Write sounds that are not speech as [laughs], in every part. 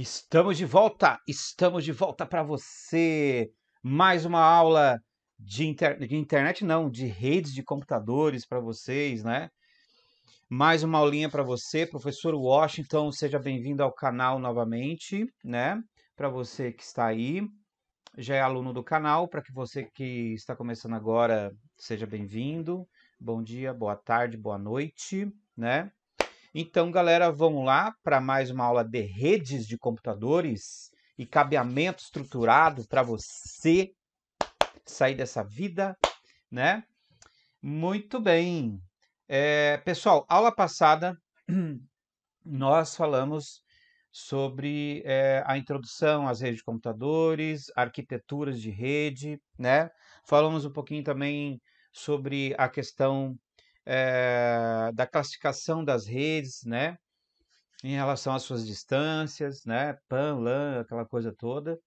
Estamos de volta, estamos de volta para você. Mais uma aula de, inter... de, internet, não, de redes de computadores para vocês, né? Mais uma aulinha para você, professor Washington. Seja bem-vindo ao canal novamente, né? Para você que está aí, já é aluno do canal. Para que você que está começando agora, seja bem-vindo. Bom dia, boa tarde, boa noite, né? Então, galera, vamos lá para mais uma aula de redes de computadores e cabeamento estruturado para você sair dessa vida, né? Muito bem. É, pessoal, aula passada [clears throat] nós falamos sobre é, a introdução às redes de computadores, arquiteturas de rede, né? Falamos um pouquinho também sobre a questão é, da classificação das redes, né? Em relação às suas distâncias, né? Pan, LAN, aquela coisa toda.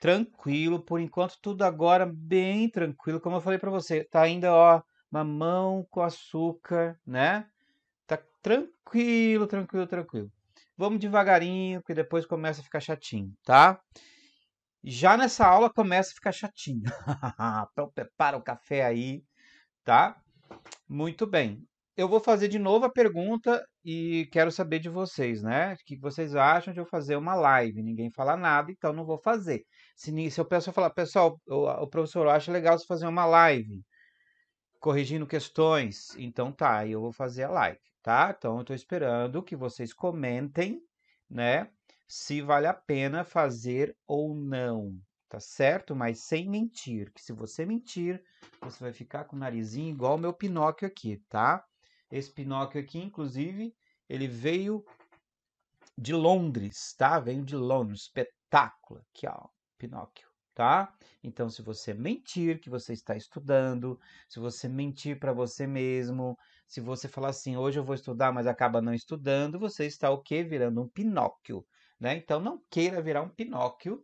Tranquilo, por enquanto tudo agora bem tranquilo, como eu falei para você, tá ainda ó, mamão com açúcar, né? Tá tranquilo, tranquilo, tranquilo. Vamos devagarinho, que depois começa a ficar chatinho, tá? Já nessa aula começa a ficar chatinho. [laughs] então prepara o café aí, tá? Muito bem. Eu vou fazer de novo a pergunta e quero saber de vocês, né? O que vocês acham de eu fazer uma live? Ninguém fala nada, então não vou fazer. Se, se o pessoal falar, pessoal, o, o professor acha legal você fazer uma live corrigindo questões, então tá, eu vou fazer a live, tá? Então eu estou esperando que vocês comentem, né? Se vale a pena fazer ou não, tá certo? Mas sem mentir, que se você mentir, você vai ficar com o narizinho igual o meu Pinóquio aqui, tá? Esse Pinóquio aqui, inclusive, ele veio de Londres, tá? Veio de Londres, espetáculo aqui, ó, Pinóquio, tá? Então, se você mentir que você está estudando, se você mentir para você mesmo, se você falar assim, hoje eu vou estudar, mas acaba não estudando, você está o quê? Virando um Pinóquio, né? Então, não queira virar um Pinóquio,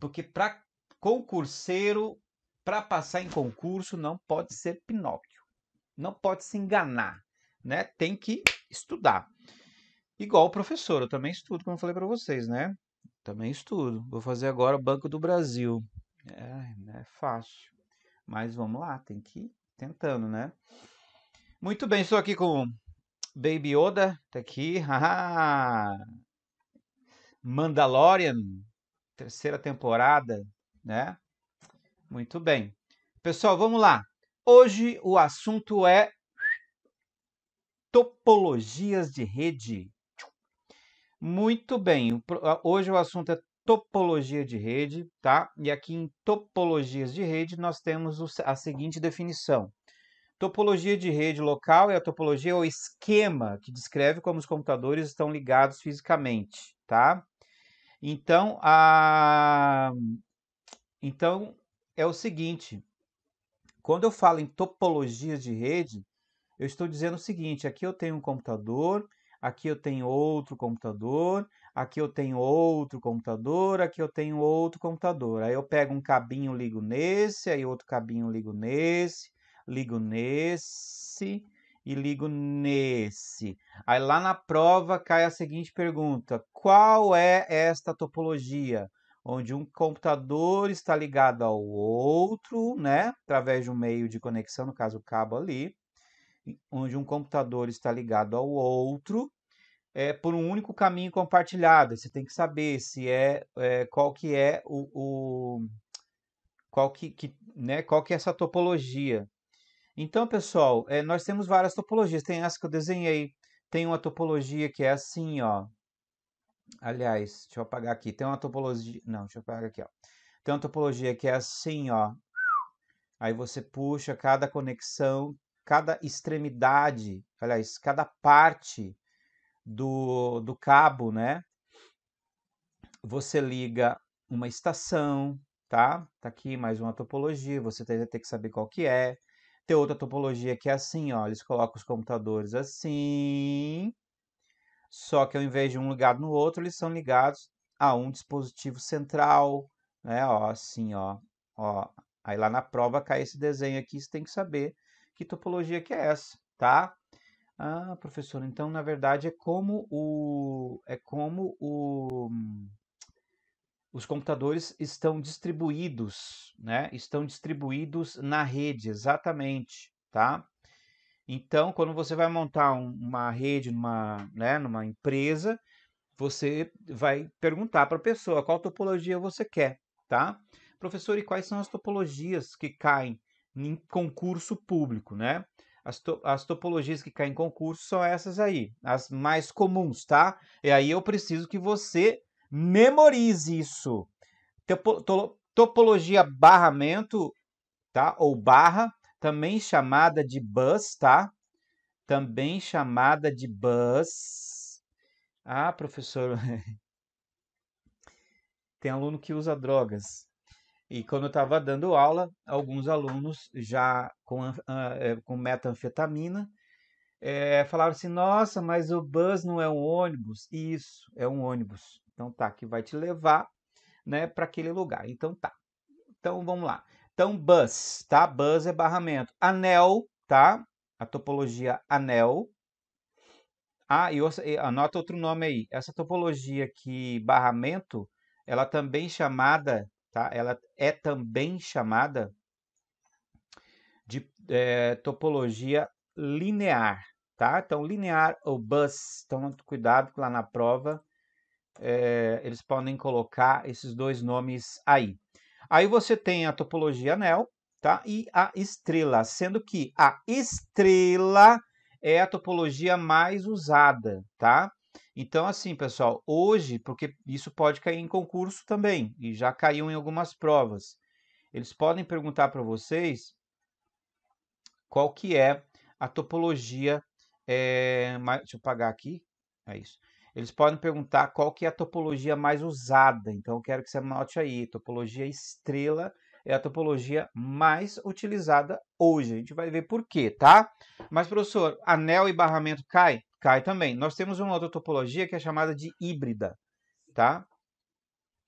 porque para concurseiro, para passar em concurso, não pode ser Pinóquio. Não pode se enganar, né? Tem que estudar. Igual o professor, eu também estudo, como eu falei para vocês, né? Também estudo. Vou fazer agora Banco do Brasil. É, não é fácil. Mas vamos lá, tem que ir tentando, né? Muito bem, estou aqui com Baby Oda tá aqui. [laughs] Mandalorian, terceira temporada, né? Muito bem. Pessoal, vamos lá. Hoje o assunto é topologias de rede. Muito bem. Hoje o assunto é topologia de rede, tá? E aqui em topologias de rede nós temos a seguinte definição. Topologia de rede local é a topologia ou esquema que descreve como os computadores estão ligados fisicamente, tá? Então, a... então é o seguinte: quando eu falo em topologias de rede, eu estou dizendo o seguinte: aqui eu tenho um computador, aqui eu tenho outro computador, aqui eu tenho outro computador, aqui eu tenho outro computador. Aí eu pego um cabinho, ligo nesse, aí outro cabinho, ligo nesse, ligo nesse, e ligo nesse. Aí lá na prova cai a seguinte pergunta: qual é esta topologia? Onde um computador está ligado ao outro, né? Através de um meio de conexão, no caso o cabo ali, onde um computador está ligado ao outro é, por um único caminho compartilhado. Você tem que saber se é, é qual que é o, o qual que, que, né, qual que é essa topologia. Então, pessoal, é, nós temos várias topologias. Tem essa que eu desenhei, tem uma topologia que é assim, ó. Aliás, deixa eu apagar aqui. Tem uma topologia... Não, deixa eu apagar aqui, ó. Tem uma topologia que é assim, ó. Aí você puxa cada conexão, cada extremidade, aliás, cada parte do, do cabo, né? Você liga uma estação, tá? Tá aqui mais uma topologia, você tem que saber qual que é ter outra topologia que é assim, ó, eles colocam os computadores assim, só que ao invés de um ligado no outro, eles são ligados a um dispositivo central, né, ó, assim, ó, ó. Aí lá na prova cai esse desenho aqui, você tem que saber que topologia que é essa, tá? Ah, professor, então na verdade é como o é como o os computadores estão distribuídos, né? Estão distribuídos na rede, exatamente, tá? Então, quando você vai montar uma rede numa, né, numa empresa, você vai perguntar para a pessoa qual topologia você quer, tá? Professor, e quais são as topologias que caem em concurso público, né? As, to as topologias que caem em concurso são essas aí, as mais comuns, tá? E aí eu preciso que você Memorize isso. Topologia barramento, tá? Ou barra, também chamada de bus, tá? Também chamada de bus. Ah, professor. [laughs] Tem aluno que usa drogas. E quando eu estava dando aula, alguns alunos já com, ah, é, com metanfetamina é, falaram assim: nossa, mas o bus não é um ônibus. Isso, é um ônibus. Então tá, que vai te levar, né, para aquele lugar. Então tá. Então vamos lá. Então bus, tá? Bus é barramento. Anel, tá? A topologia anel. Ah, e anota outro nome aí. Essa topologia aqui, barramento, ela também chamada, tá? Ela é também chamada de é, topologia linear, tá? Então linear ou bus. Então cuidado lá na prova é, eles podem colocar esses dois nomes aí. Aí você tem a topologia anel, tá? E a estrela, sendo que a estrela é a topologia mais usada, tá? Então, assim, pessoal, hoje, porque isso pode cair em concurso também, e já caiu em algumas provas, eles podem perguntar para vocês qual que é a topologia... É, mais, deixa eu apagar aqui, é isso. Eles podem perguntar qual que é a topologia mais usada. Então, eu quero que você anote aí. Topologia estrela é a topologia mais utilizada hoje. A gente vai ver por quê, tá? Mas, professor, anel e barramento cai? Cai também. Nós temos uma outra topologia que é chamada de híbrida, tá?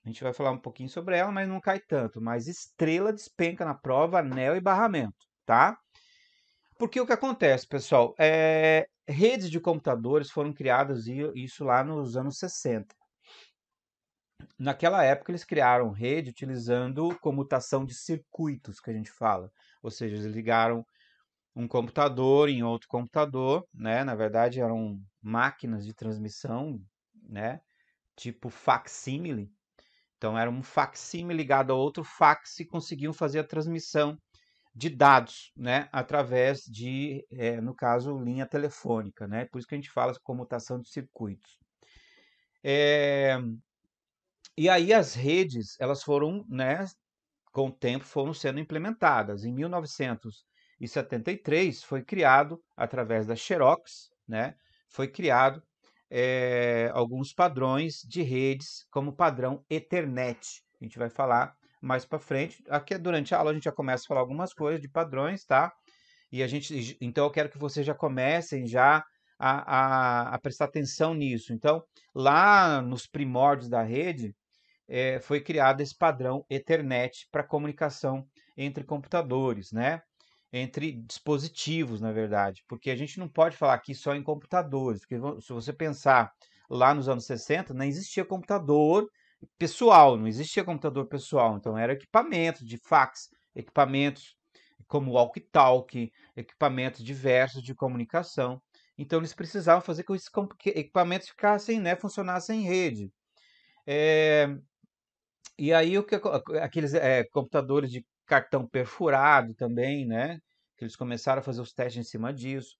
A gente vai falar um pouquinho sobre ela, mas não cai tanto. Mas estrela despenca na prova, anel e barramento, tá? Porque o que acontece, pessoal, é, redes de computadores foram criadas isso lá nos anos 60. Naquela época eles criaram rede utilizando comutação de circuitos que a gente fala, ou seja, eles ligaram um computador em outro computador, né? Na verdade eram máquinas de transmissão, né? Tipo facsímile. Então era um facsímile ligado a outro fax e conseguiam fazer a transmissão de dados, né, através de, é, no caso, linha telefônica, né, por isso que a gente fala comutação de circuitos. É, e aí as redes, elas foram, né, com o tempo foram sendo implementadas. Em 1973 foi criado, através da Xerox, né, foi criado é, alguns padrões de redes, como o padrão Ethernet. A gente vai falar mais para frente. Aqui é durante a aula a gente já começa a falar algumas coisas de padrões, tá? E a gente, então eu quero que vocês já comecem já a, a, a prestar atenção nisso. Então, lá nos primórdios da rede, é, foi criado esse padrão Ethernet para comunicação entre computadores, né? Entre dispositivos, na verdade, porque a gente não pode falar aqui só em computadores, porque se você pensar lá nos anos 60, não existia computador, pessoal, não existia computador pessoal, então era equipamento de fax, equipamentos como walkie-talkie, equipamentos diversos de comunicação. Então eles precisavam fazer com que esses equipamentos ficassem, né, funcionassem em rede. É... E aí o que aqueles é, computadores de cartão perfurado também, né, que eles começaram a fazer os testes em cima disso.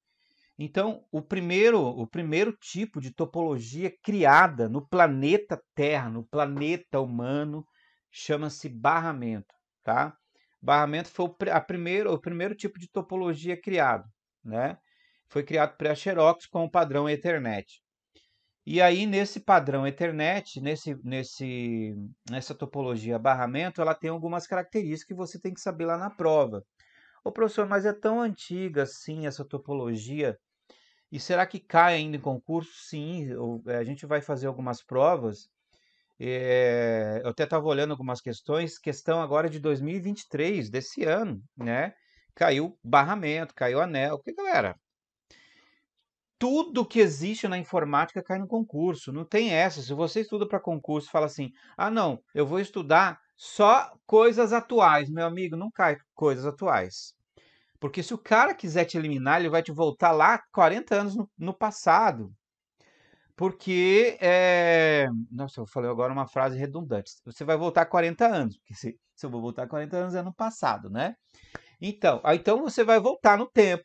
Então, o primeiro, o primeiro tipo de topologia criada no planeta Terra, no planeta humano, chama-se barramento, tá? Barramento foi o, a primeiro, o primeiro tipo de topologia criado, né? Foi criado para a Xerox com o padrão Ethernet. E aí, nesse padrão Ethernet, nesse, nesse, nessa topologia barramento, ela tem algumas características que você tem que saber lá na prova. Ô professor, mas é tão antiga assim essa topologia e será que cai ainda em concurso? Sim, eh, a gente vai fazer algumas provas. É, eu até estava olhando algumas questões, questão agora de 2023, desse ano, né? Caiu barramento, caiu anel, o que galera, tudo que existe na informática cai no concurso, não tem essa. Se você estuda para concurso e fala assim, ah, não, eu vou estudar só coisas atuais, meu amigo, não cai coisas atuais. Porque se o cara quiser te eliminar, ele vai te voltar lá 40 anos no, no passado. Porque. É... Nossa, eu falei agora uma frase redundante. Você vai voltar 40 anos. Porque se, se eu vou voltar 40 anos é no passado, né? Então, então você vai voltar no tempo.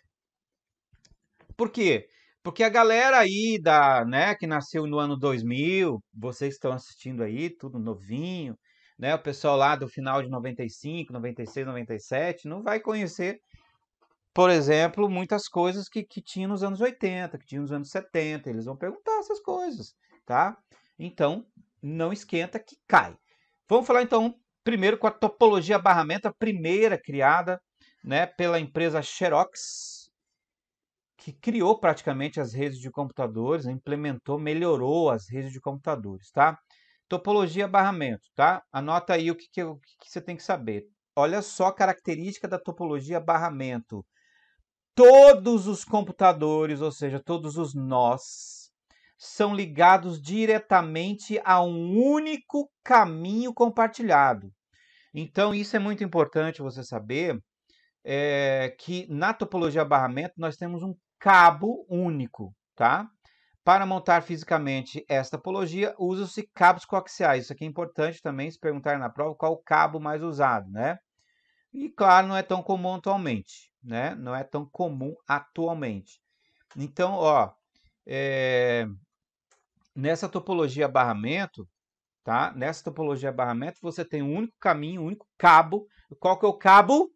Por quê? Porque a galera aí da, né, que nasceu no ano 2000, vocês estão assistindo aí, tudo novinho, né? O pessoal lá do final de 95, 96, 97 não vai conhecer por exemplo, muitas coisas que, que tinha nos anos 80, que tinha nos anos 70. Eles vão perguntar essas coisas, tá? Então, não esquenta que cai. Vamos falar então primeiro com a topologia barramento, a primeira criada né, pela empresa Xerox, que criou praticamente as redes de computadores, implementou, melhorou as redes de computadores, tá? Topologia barramento, tá? Anota aí o que, que, o que você tem que saber. Olha só a característica da topologia barramento todos os computadores, ou seja, todos os nós, são ligados diretamente a um único caminho compartilhado. Então, isso é muito importante você saber é, que na topologia barramento nós temos um cabo único, tá? Para montar fisicamente esta topologia, usam-se cabos coaxiais. Isso aqui é importante também se perguntar na prova qual o cabo mais usado, né? E claro, não é tão comum atualmente né? Não é tão comum atualmente. Então, ó, é... nessa topologia barramento, tá? Nessa topologia barramento, você tem um único caminho, um único cabo. Qual que é o cabo?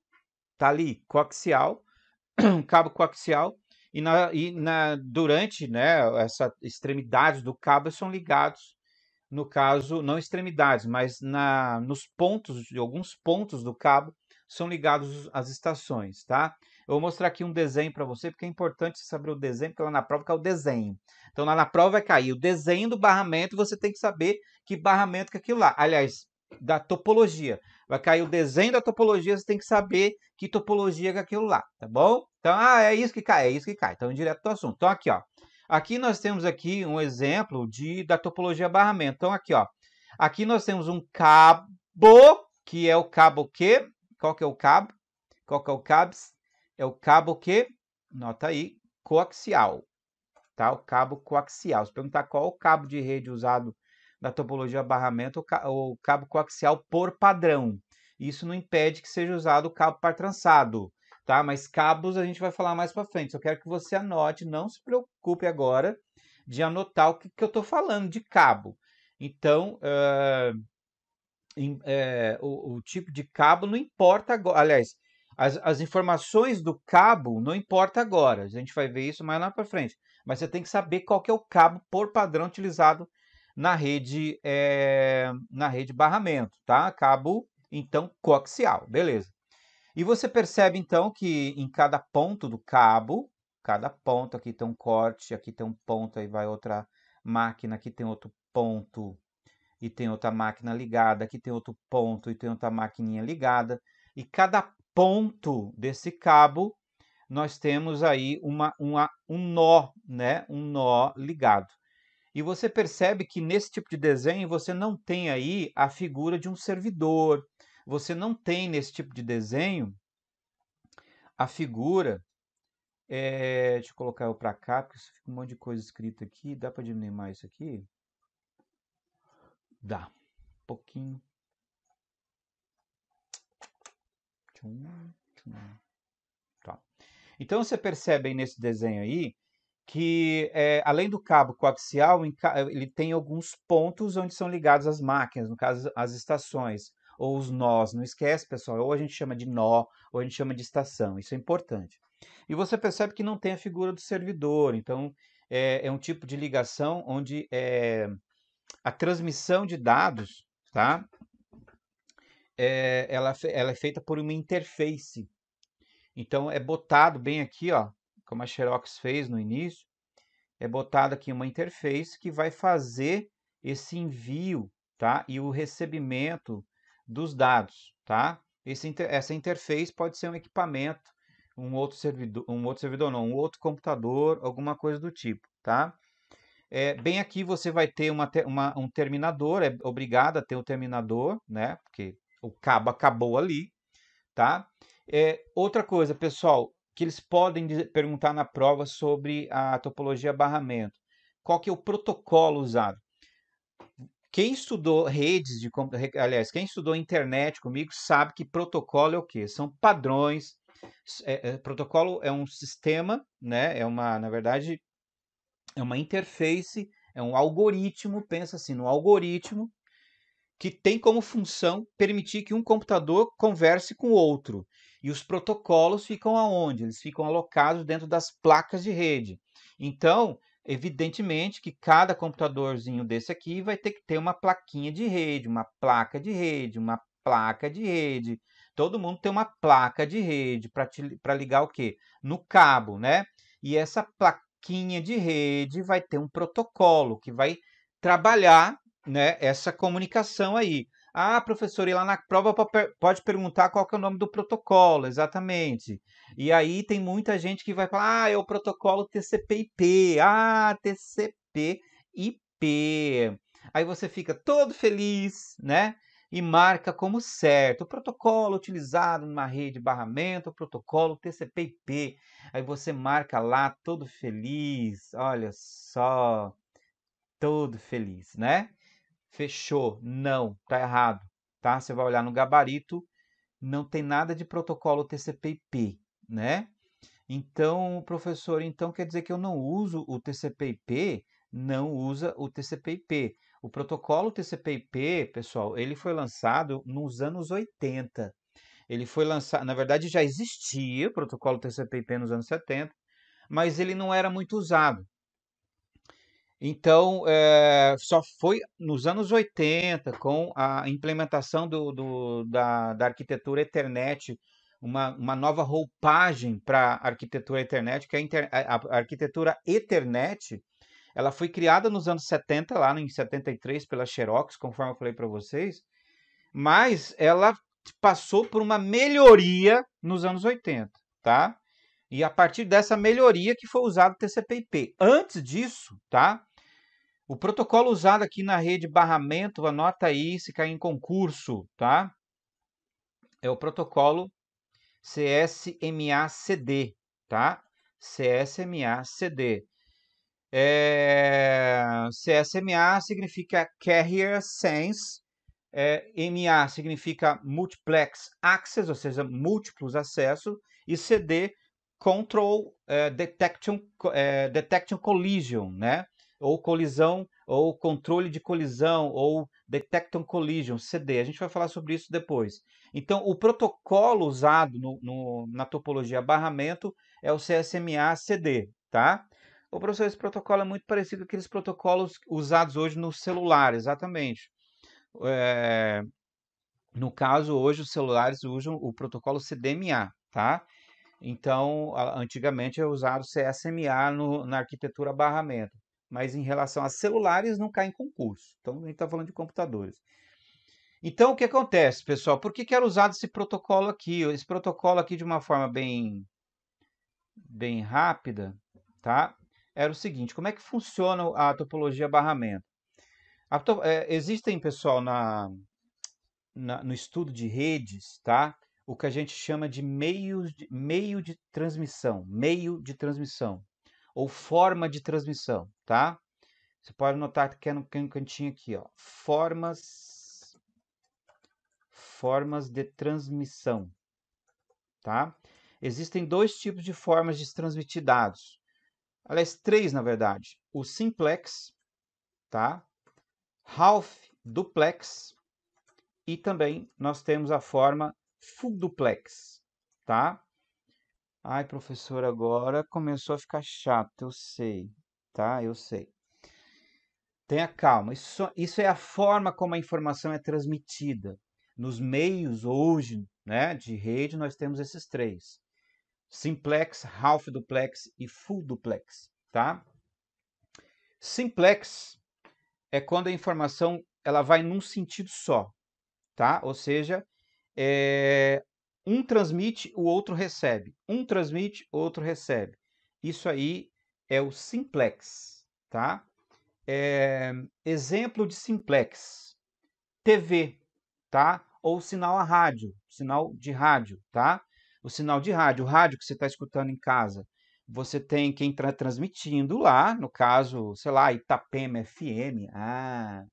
Tá ali, coaxial, um [clears throat] cabo coaxial. E, na, e na, durante né, essa extremidades do cabo são ligados, no caso, não extremidades, mas na, nos pontos, alguns pontos do cabo são ligados às estações, tá? Eu vou mostrar aqui um desenho para você, porque é importante saber o desenho, porque lá na prova é o desenho. Então, lá na prova vai cair o desenho do barramento, você tem que saber que barramento que é aquilo lá. Aliás, da topologia. Vai cair o desenho da topologia, você tem que saber que topologia que é aquilo lá, tá bom? Então, ah, é isso que cai, é isso que cai. Então, direto ao assunto. Então, aqui, ó. Aqui nós temos aqui um exemplo de, da topologia barramento. Então, aqui, ó. Aqui nós temos um cabo, que é o cabo que qual que é o cabo? Qual que é o cabs? É o cabo que, nota aí, coaxial, tá? O cabo coaxial. Se perguntar qual é o cabo de rede usado na topologia barramento, o cabo coaxial por padrão. Isso não impede que seja usado o cabo trançado, tá? Mas cabos a gente vai falar mais para frente. Eu quero que você anote, não se preocupe agora de anotar o que, que eu estou falando de cabo. Então, uh, é, o, o, tipo de cabo não importa agora. Aliás, as, as informações do cabo não importa agora. A gente vai ver isso mais lá para frente. Mas você tem que saber qual que é o cabo por padrão utilizado na rede é, na rede barramento, tá? Cabo então coaxial, beleza? E você percebe então que em cada ponto do cabo, cada ponto aqui tem um corte, aqui tem um ponto, aí vai outra máquina, aqui tem outro ponto, e tem outra máquina ligada, aqui tem outro ponto e tem outra maquininha ligada. E cada ponto desse cabo nós temos aí uma, uma, um nó, né? Um nó ligado. E você percebe que nesse tipo de desenho você não tem aí a figura de um servidor. Você não tem nesse tipo de desenho a figura. É... Deixa eu colocar eu para cá, porque fica um monte de coisa escrita aqui. Dá para diminuir mais isso aqui? dá. Um pouquinho. Tchum, tchum. Tá. Então você percebe aí nesse desenho aí que é, além do cabo coaxial, ele tem alguns pontos onde são ligados as máquinas, no caso as estações, ou os nós, não esquece pessoal, ou a gente chama de nó, ou a gente chama de estação, isso é importante. E você percebe que não tem a figura do servidor, então é, é um tipo de ligação onde é, a transmissão de dados, tá? É, ela, ela é feita por uma interface. Então é botado bem aqui, ó, como a Xerox fez no início, é botado aqui uma interface que vai fazer esse envio, tá? E o recebimento dos dados, tá? Esse, essa interface pode ser um equipamento, um outro servidor, um outro servidor não, um outro computador, alguma coisa do tipo, tá? É, bem aqui você vai ter uma, uma, um terminador, é obrigado a ter um terminador, né? Porque o cabo acabou ali, tá? É, outra coisa, pessoal, que eles podem perguntar na prova sobre a topologia barramento. Qual que é o protocolo usado? Quem estudou redes de aliás, quem estudou internet comigo sabe que protocolo é o quê? São padrões. É, é, protocolo é um sistema, né? É uma, na verdade, é uma interface, é um algoritmo, pensa assim, no algoritmo que tem como função permitir que um computador converse com outro. E os protocolos ficam aonde? Eles ficam alocados dentro das placas de rede. Então, evidentemente que cada computadorzinho desse aqui vai ter que ter uma plaquinha de rede, uma placa de rede, uma placa de rede. Todo mundo tem uma placa de rede para ligar o quê? No cabo, né? E essa placa plaquinha de rede, vai ter um protocolo que vai trabalhar né, essa comunicação aí. Ah, professor, e lá na prova pode perguntar qual que é o nome do protocolo, exatamente. E aí tem muita gente que vai falar, ah, é o protocolo TCP/IP, ah, TCP/IP. Aí você fica todo feliz, né? e marca como certo o protocolo utilizado numa rede de barramento, o protocolo TCP/IP. Aí você marca lá todo feliz, olha só, todo feliz, né? Fechou, não, tá errado, tá? Você vai olhar no gabarito, não tem nada de protocolo TCP/IP, né? Então, professor, então quer dizer que eu não uso o TCP/IP? Não usa o TCP/IP. O protocolo TCP/IP, pessoal, ele foi lançado nos anos 80. Ele foi lançado, na verdade já existia o protocolo TCP/IP nos anos 70, mas ele não era muito usado. Então, é, só foi nos anos 80, com a implementação do, do, da, da, arquitetura Ethernet, uma, uma nova roupagem para a arquitetura Ethernet, que é a, a arquitetura Ethernet ela foi criada nos anos 70, lá em 73, pela Xerox, conforme eu falei para vocês, mas ela passou por uma melhoria nos anos 80, tá? E a partir dessa melhoria que foi usado o TCP/IP. Antes disso, tá? O protocolo usado aqui na rede barramento, anota aí se cair em concurso, tá? É o protocolo CSMACD, tá? CSMACD. É, CSMA significa Carrier Sense, é, MA significa Multiplex Access, ou seja, múltiplos acessos, e CD, Control é, Detection, é, Detection Collision, né? ou colisão, ou controle de colisão, ou Detection Collision, CD. A gente vai falar sobre isso depois. Então, o protocolo usado no, no, na topologia barramento é o CSMA-CD, tá? Ô, professor, esse protocolo é muito parecido com aqueles protocolos usados hoje no celular, exatamente. É... No caso, hoje os celulares usam o protocolo CDMA, tá? Então, antigamente é usado CSMA no, na arquitetura barramento. Mas em relação a celulares, não cai em concurso. Então, a gente está falando de computadores. Então, o que acontece, pessoal? Por que, que era usado esse protocolo aqui? Esse protocolo aqui, de uma forma bem, bem rápida, tá? era o seguinte: como é que funciona a topologia barramento? A to é, existem, pessoal, na, na, no estudo de redes, tá? O que a gente chama de meio, de meio de transmissão, meio de transmissão, ou forma de transmissão, tá? Você pode notar é que é no cantinho aqui, ó. Formas, formas de transmissão, tá? Existem dois tipos de formas de transmitir dados aliás, três na verdade, o simplex, tá? Half duplex e também nós temos a forma full duplex, tá? Ai, professor, agora começou a ficar chato, eu sei, tá? Eu sei. Tenha calma, isso, isso é a forma como a informação é transmitida. Nos meios hoje né, de rede, nós temos esses três simplex, half duplex e full duplex, tá? Simplex é quando a informação ela vai num sentido só, tá? Ou seja, é... um transmite, o outro recebe. Um transmite, o outro recebe. Isso aí é o simplex, tá? É... exemplo de simplex, TV, tá? Ou sinal a rádio, sinal de rádio, tá? o sinal de rádio, o rádio que você está escutando em casa. Você tem quem está transmitindo lá, no caso, sei lá, Itapema FM, ah,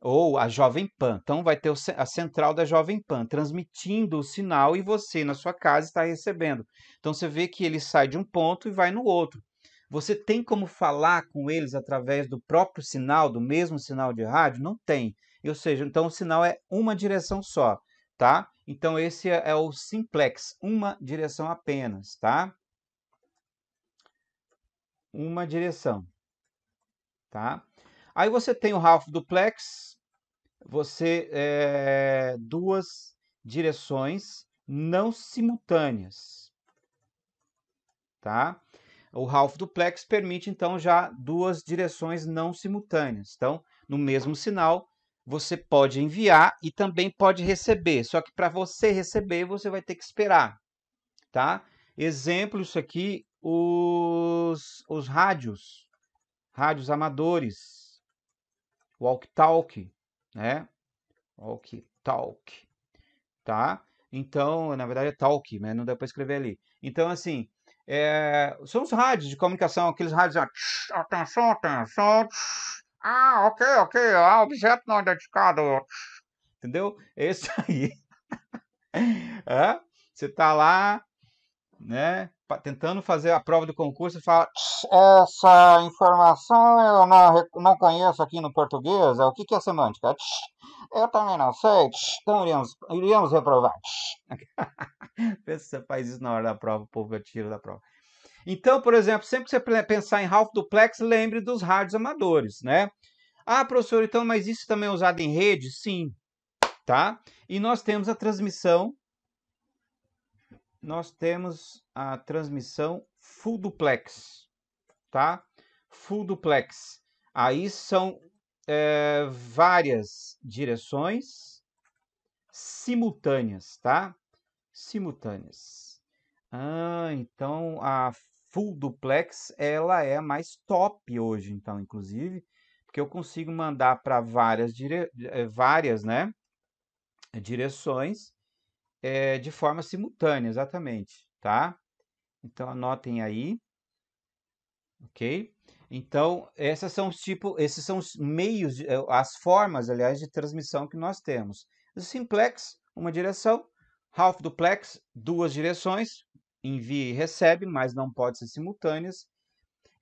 ou a Jovem Pan. Então vai ter a central da Jovem Pan transmitindo o sinal e você na sua casa está recebendo. Então você vê que ele sai de um ponto e vai no outro. Você tem como falar com eles através do próprio sinal, do mesmo sinal de rádio? Não tem. Ou seja, então o sinal é uma direção só, tá? Então, esse é, é o simplex, uma direção apenas, tá? Uma direção, tá? Aí você tem o half duplex, você é, duas direções não simultâneas, tá? O half duplex permite, então, já duas direções não simultâneas. Então, no mesmo sinal, você pode enviar e também pode receber. Só que para você receber, você vai ter que esperar, tá? Exemplo isso aqui, os, os rádios, rádios amadores, walk-talk, né? Walk-talk, tá? Então, na verdade é talk, mas né? não dá para escrever ali. Então, assim, é, são os rádios de comunicação, aqueles rádios, ó, atenção, atenção, ah, ok, ok. Ah, objeto não identificado. Entendeu? Esse [laughs] aí. é? Você tá lá, né? Tentando fazer a prova do concurso e fala. Essa informação eu não, não conheço aqui no português. É o que, que é semântica? Eu também não sei. Então iríamos, iríamos reprovar. [laughs] Pensa se você faz isso na hora da prova, o povo atira da prova. Então, por exemplo, sempre que você pensar em Ralph Duplex, lembre dos rádios amadores, né? Ah, professor, então, mas isso também é usado em rede? Sim, tá? E nós temos a transmissão, nós temos a transmissão full duplex, tá? Full duplex. Aí são é, várias direções simultâneas, tá? Simultâneas. Ah, então a full duplex, ela é a mais top hoje, então, inclusive, porque eu consigo mandar para várias, dire... Eh, várias né, direções é, de forma simultânea, exatamente, tá? Então, anotem aí, ok? Então, essas são os tipo, esses são os meios, eh, as formas, aliás, de transmissão que nós temos. O simplex, uma direção, half duplex, duas direções, envia e recebe, mas não pode ser simultâneas.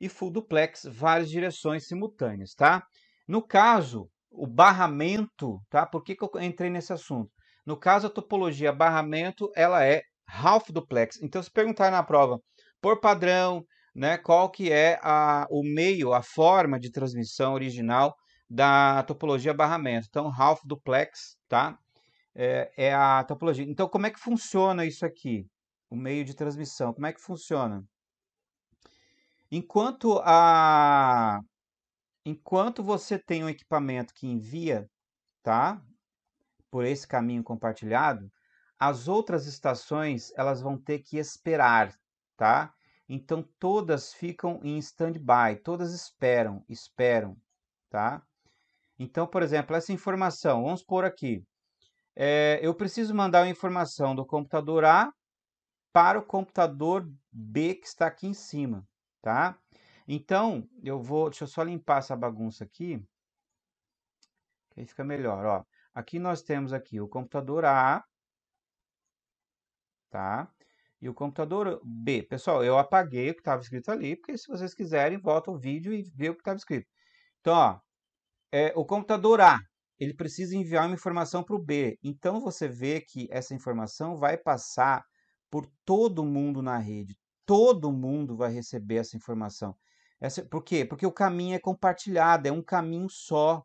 E full duplex, várias direções simultâneas, tá? No caso, o barramento, tá? Por que, que eu entrei nesse assunto? No caso, a topologia barramento, ela é half duplex. Então, se perguntar na prova, por padrão, né, qual que é a, o meio, a forma de transmissão original da topologia barramento. Então, half duplex, tá? É, é a topologia. Então, como é que funciona isso aqui? o meio de transmissão. Como é que funciona? Enquanto a enquanto você tem um equipamento que envia, tá? Por esse caminho compartilhado, as outras estações, elas vão ter que esperar, tá? Então todas ficam em standby, todas esperam, esperam, tá? Então, por exemplo, essa informação, vamos por aqui. É, eu preciso mandar uma informação do computador A para o computador B que está aqui em cima, tá? Então, eu vou, deixa eu só limpar essa bagunça aqui, que aí fica melhor, ó. Aqui nós temos aqui o computador A, tá? E o computador B. Pessoal, eu apaguei o que estava escrito ali, porque se vocês quiserem, volta o vídeo e vê o que estava escrito. Então, ó, é, o computador A, ele precisa enviar uma informação para o B. Então, você vê que essa informação vai passar por todo mundo na rede. Todo mundo vai receber essa informação. Essa, por quê? Porque o caminho é compartilhado, é um caminho só.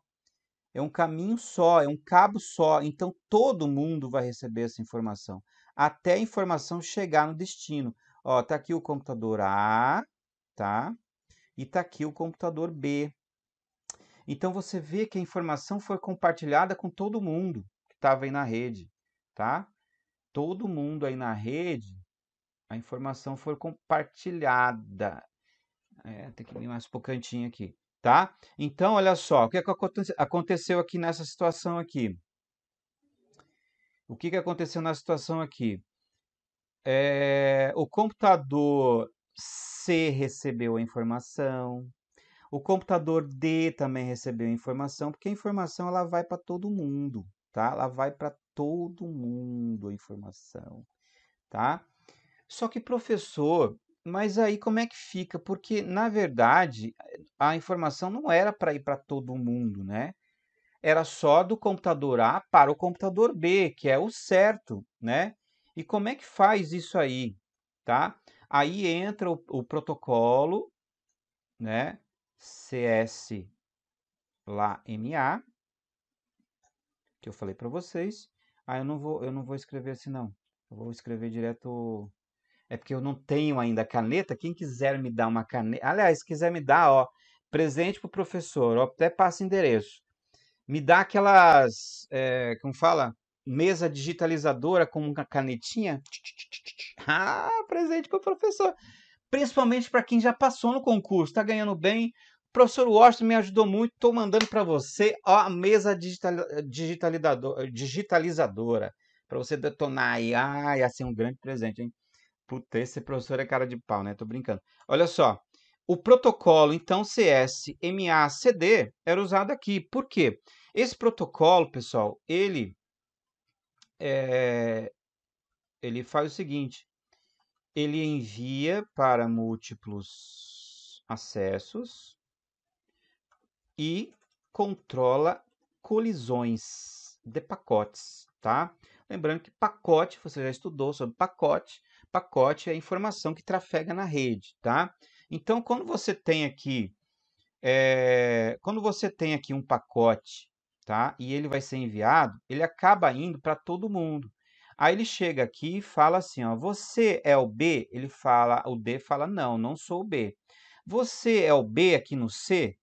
É um caminho só, é um cabo só. Então todo mundo vai receber essa informação. Até a informação chegar no destino. Ó, tá aqui o computador A, tá? E tá aqui o computador B. Então você vê que a informação foi compartilhada com todo mundo que estava aí na rede, tá? todo mundo aí na rede, a informação for compartilhada. É, tem que vir mais um cantinho aqui, tá? Então, olha só, o que, é aconteceu aqui nessa situação aqui? O que, que aconteceu na situação aqui? É, o computador C recebeu a informação, o computador D também recebeu a informação, porque a informação ela vai para todo mundo, tá? Ela vai para todo mundo a informação, tá? Só que professor, mas aí como é que fica? Porque na verdade a informação não era para ir para todo mundo, né? Era só do computador A para o computador B, que é o certo, né? E como é que faz isso aí, tá? Aí entra o, o protocolo, né? CS lá MA, que eu falei para vocês, ah, eu não vou, eu não vou escrever assim não. Eu vou escrever direto. É porque eu não tenho ainda caneta. Quem quiser me dar uma caneta, aliás, quiser me dar, ó, presente pro professor, ó, até passa endereço. Me dá aquelas, é, como fala, mesa digitalizadora com uma canetinha. Ah, presente pro professor. Principalmente para quem já passou no concurso, está ganhando bem, Professor Washington me ajudou muito, estou mandando para você ó, a mesa digital, digitalizadora, para você detonar aí. Ah, ia ser um grande presente, hein? Puta, esse professor é cara de pau, né? Tô brincando. Olha só, o protocolo, então, CSMACD era usado aqui. Por quê? Esse protocolo, pessoal, ele, é, ele faz o seguinte. Ele envia para múltiplos acessos e controla colisões de pacotes, tá? Lembrando que pacote, você já estudou sobre pacote, pacote é a informação que trafega na rede, tá? Então, quando você tem aqui, é, quando você tem aqui um pacote, tá? E ele vai ser enviado, ele acaba indo para todo mundo. Aí ele chega aqui e fala assim, ó, você é o B? Ele fala, o D fala, não, não sou o B. Você é o B aqui no C?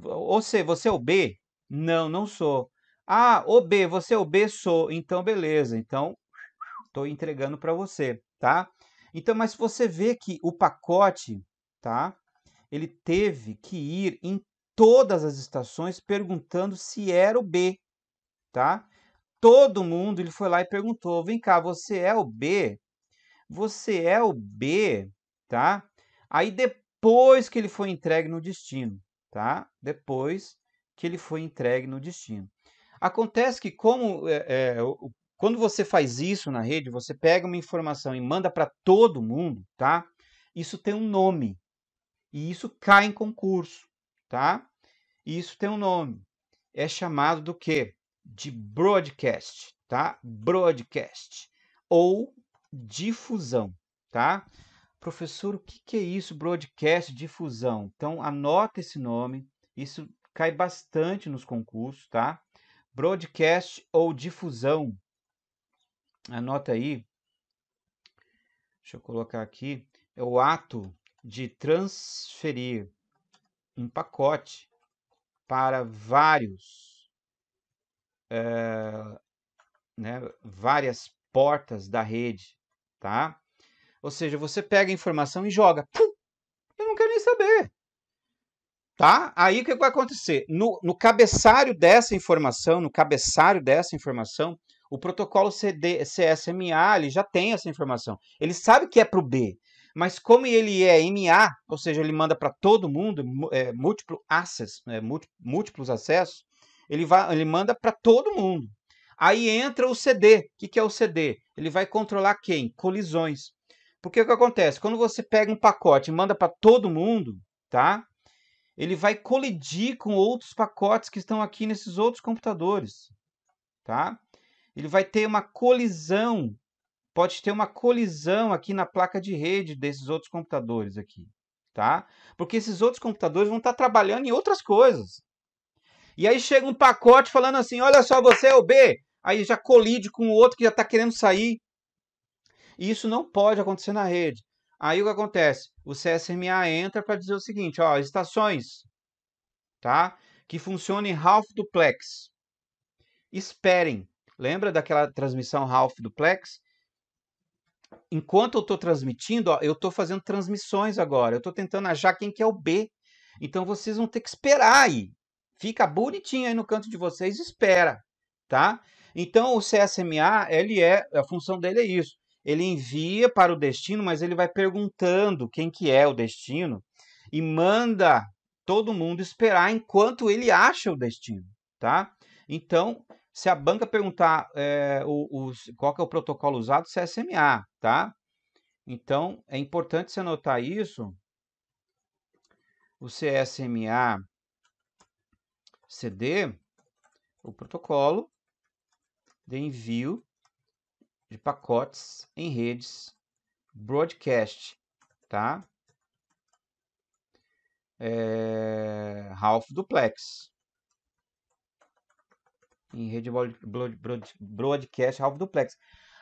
Ou C, você é o B? Não, não sou. Ah, o B, você é o B? Sou. Então, beleza. Então, estou entregando para você, tá? Então, mas você vê que o pacote, tá? Ele teve que ir em todas as estações perguntando se era o B, tá? Todo mundo, ele foi lá e perguntou: "Vem cá, você é o B? Você é o B?", tá? Aí depois que ele foi entregue no destino, tá? Depois que ele foi entregue no destino. Acontece que como é, é, quando você faz isso na rede, você pega uma informação e manda para todo mundo, tá? Isso tem um nome e isso cai em concurso, tá? E isso tem um nome. É chamado do quê? De broadcast, tá? Broadcast ou difusão, tá? professor, o que, é isso, broadcast, difusão? Então, anota esse nome, isso cai bastante nos concursos, tá? Broadcast ou difusão, anota aí, deixa eu colocar aqui, é o ato de transferir um pacote para vários, é, né, várias portas da rede, tá? Ou seja, você pega a informação e joga. Pum! Eu não quero nem saber. Tá? Aí o que vai acontecer? No, no cabeçário dessa informação, no cabeçário dessa informação, o protocolo CD, CSMA ele já tem essa informação. Ele sabe que é para o B, mas como ele é MA, ou seja, ele manda para todo mundo, é, múltiplo access, é, múltiplos acessos, ele, vai, ele manda para todo mundo. Aí entra o CD. O que, que é o CD? Ele vai controlar quem? Colisões. Porque o que acontece? Quando você pega um pacote e manda para todo mundo, tá? Ele vai colidir com outros pacotes que estão aqui nesses outros computadores, tá? Ele vai ter uma colisão, pode ter uma colisão aqui na placa de rede desses outros computadores aqui, tá? Porque esses outros computadores vão estar tá trabalhando em outras coisas. E aí chega um pacote falando assim: "Olha só, você é o B". Aí já colide com o outro que já está querendo sair e isso não pode acontecer na rede. Aí o que acontece? O CSMA entra para dizer o seguinte, ó, estações, tá? Que funcionem half duplex. Esperem. Lembra daquela transmissão half duplex? Enquanto eu estou transmitindo, ó, eu estou fazendo transmissões agora. Eu estou tentando achar quem que é o B. Então vocês vão ter que esperar aí. Fica bonitinho aí no canto de vocês, espera, tá? Então o CSMA, ele é, a função dele é isso ele envia para o destino, mas ele vai perguntando quem que é o destino e manda todo mundo esperar enquanto ele acha o destino, tá? Então, se a banca perguntar é, o, o, qual é o protocolo usado, se é SMA, tá? Então, é importante você notar isso. O CSMA CD, o protocolo de envio de pacotes em redes broadcast, tá? É, Ralph Duplex. Em rede broadcast Ralph Duplex.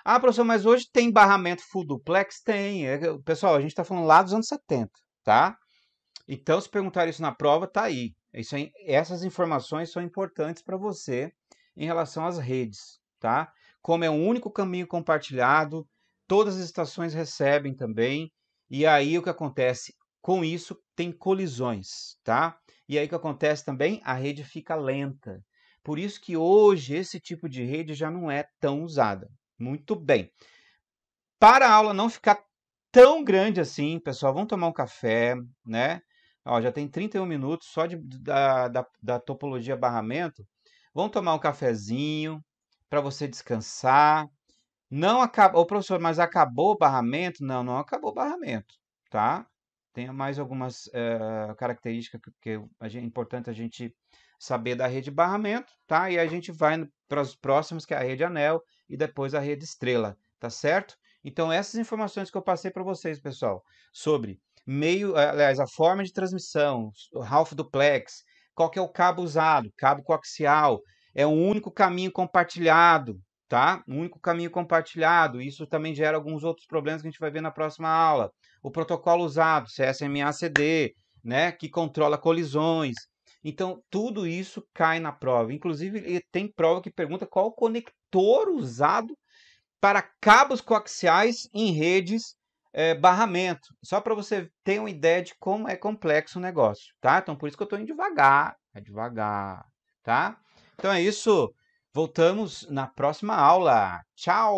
Ah, professor, mas hoje tem barramento full duplex? Tem. É, pessoal, a gente está falando lá dos anos 70, tá? Então, se perguntar isso na prova, tá aí. Isso aí essas informações são importantes para você em relação às redes, tá? como é o único caminho compartilhado, todas as estações recebem também. E aí o que acontece? Com isso tem colisões, tá? E aí o que acontece também? A rede fica lenta. Por isso que hoje esse tipo de rede já não é tão usada. Muito bem. Para a aula não ficar tão grande assim, pessoal, vamos tomar um café, né? Ó, já tem 31 minutos só de, da, da, da topologia barramento. Vamos tomar um cafezinho, para você descansar. Não acabou, professor, mas acabou o barramento? Não, não acabou o barramento, tá? Tem mais algumas uh, eh, características que, que é importante a gente saber da rede barramento, tá? E a gente vai para os próximos, que é a rede anel e depois a rede estrela, tá certo? Então, essas informações que eu passei para vocês, pessoal, sobre meio, aliás, a forma de transmissão, half duplex, qual que é o cabo usado, cabo coaxial, é um único caminho compartilhado, tá? Um único caminho compartilhado. Isso também gera alguns outros problemas que a gente vai ver na próxima aula. O protocolo usado, CSMA/CD, né, que controla colisões. Então, tudo isso cai na prova. Inclusive, tem prova que pergunta qual o conector usado para cabos coaxiais em redes é, barramento. Só para você ter uma ideia de como é complexo o negócio, tá? Então, por isso que eu estou indo devagar, é devagar, tá? Então é isso. Voltamos na próxima aula. Tchau!